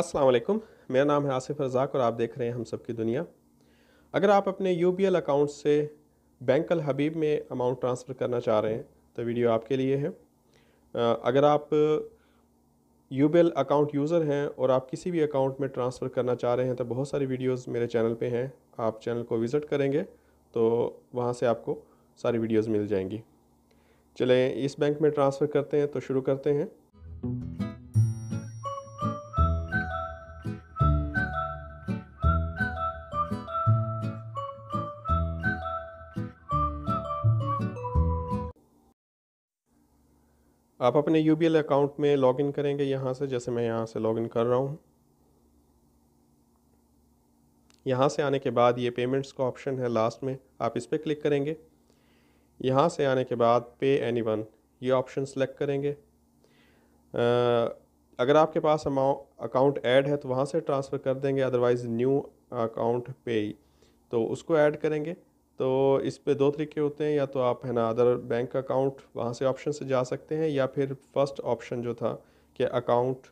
अस्सलाम वालेकुम मेरा नाम है आसिफ रज़ाक और आप देख रहे हैं हम सब की दुनिया अगर आप अपने यू अकाउंट से बैंक अल हबीब में अमाउंट ट्रांसफ़र करना चाह रहे हैं तो वीडियो आपके लिए है अगर आप यू अकाउंट यूज़र हैं और आप किसी भी अकाउंट में ट्रांसफ़र करना चाह रहे हैं तो बहुत सारी वीडियोज़ मेरे चैनल पर हैं आप चैनल को विज़िट करेंगे तो वहाँ से आपको सारी वीडियोज़ मिल जाएंगी चलें इस बैंक में ट्रांसफ़र करते हैं तो शुरू करते हैं आप अपने यू अकाउंट में लॉगिन करेंगे यहाँ से जैसे मैं यहाँ से लॉगिन कर रहा हूँ यहाँ से आने के बाद ये पेमेंट्स का ऑप्शन है लास्ट में आप इस पर क्लिक करेंगे यहाँ से आने के बाद पे एनी वन ये ऑप्शन सेलेक्ट करेंगे आ, अगर आपके पास अकाउंट ऐड है तो वहाँ से ट्रांसफ़र कर देंगे अदरवाइज़ न्यू अकाउंट पे तो उसको ऐड करेंगे तो इस पे दो तरीके होते हैं या तो आप है ना अदर बैंक अकाउंट वहाँ से ऑप्शन से जा सकते हैं या फिर फर्स्ट ऑप्शन जो था कि अकाउंट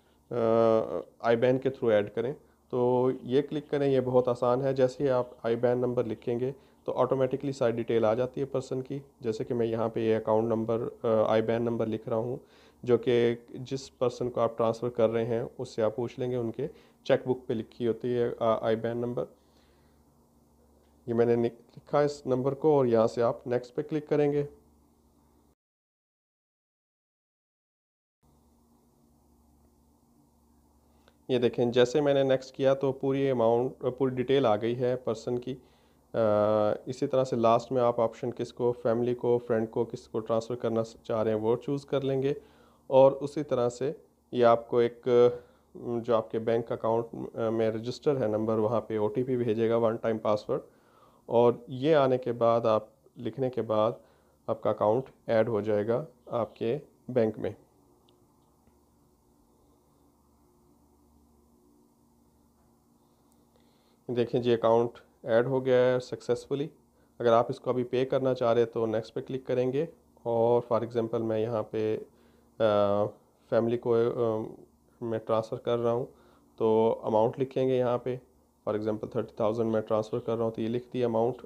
आई बैन के थ्रू ऐड करें तो ये क्लिक करें ये बहुत आसान है जैसे ही आप आई बैन नंबर लिखेंगे तो ऑटोमेटिकली सारी डिटेल आ जाती है पर्सन की जैसे कि मैं यहाँ पे ये account number IBAN number लिख रहा हूँ जो कि जिस पर्सन को आप ट्रांसफ़र कर रहे हैं उससे आप पूछ लेंगे उनके चेकबुक पर पे लिखी होती है आई बैन नंबर ये मैंने लिखा इस नंबर को और यहाँ से आप नेक्स्ट पे क्लिक करेंगे ये देखें जैसे मैंने नेक्स्ट किया तो पूरी अमाउंट पूरी डिटेल आ गई है पर्सन की आ, इसी तरह से लास्ट में आप ऑप्शन किसको फैमिली को फ्रेंड को किसको ट्रांसफ़र करना चाह रहे हैं वो चूज़ कर लेंगे और उसी तरह से ये आपको एक जो आपके बैंक अकाउंट में रजिस्टर है नंबर वहाँ पे ओ भेजेगा वन टाइम पासवर्ड और ये आने के बाद आप लिखने के बाद आपका अकाउंट ऐड हो जाएगा आपके बैंक में देखें जी अकाउंट ऐड हो गया है सक्सेसफुली अगर आप इसको अभी पे करना चाह रहे तो नेक्स्ट पे क्लिक करेंगे और फॉर एग्जांपल मैं यहाँ पे आ, फैमिली को आ, मैं ट्रांसफ़र कर रहा हूँ तो अमाउंट लिखेंगे यहाँ पे फॉर एग्ज़ाम्पल थर्टी थाउजेंड मैं ट्रांसफ़र कर रहा हूँ तो ये लिख दी अमाउंट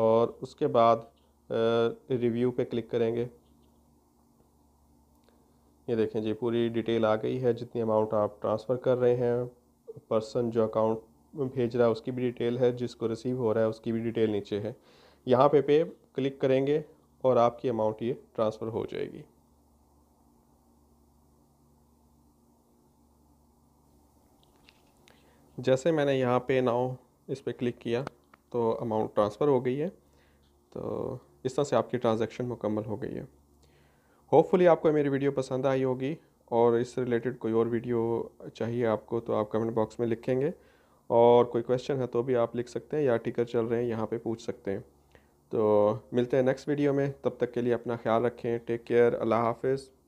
और उसके बाद रिव्यू पे क्लिक करेंगे ये देखें जी पूरी डिटेल आ गई है जितनी अमाउंट आप ट्रांसफ़र कर रहे हैं पर्सन जो अकाउंट भेज रहा है उसकी भी डिटेल है जिसको रिसीव हो रहा है उसकी भी डिटेल नीचे है यहाँ पे पे क्लिक करेंगे और आपकी अमाउंट ये ट्रांसफ़र हो जाएगी जैसे मैंने यहाँ पे नाउ इस पर क्लिक किया तो अमाउंट ट्रांसफ़र हो गई है तो इस तरह से आपकी ट्रांजैक्शन मुकम्मल हो गई है होपफुली आपको मेरी वीडियो पसंद आई होगी और इससे रिलेटेड कोई और वीडियो चाहिए आपको तो आप कमेंट बॉक्स में लिखेंगे और कोई क्वेश्चन है तो भी आप लिख सकते हैं या टिकर चल रहे हैं यहाँ पे पूछ सकते हैं तो मिलते हैं नेक्स्ट वीडियो में तब तक के लिए अपना ख्याल रखें टेक केयर अल्लाह हाफिज़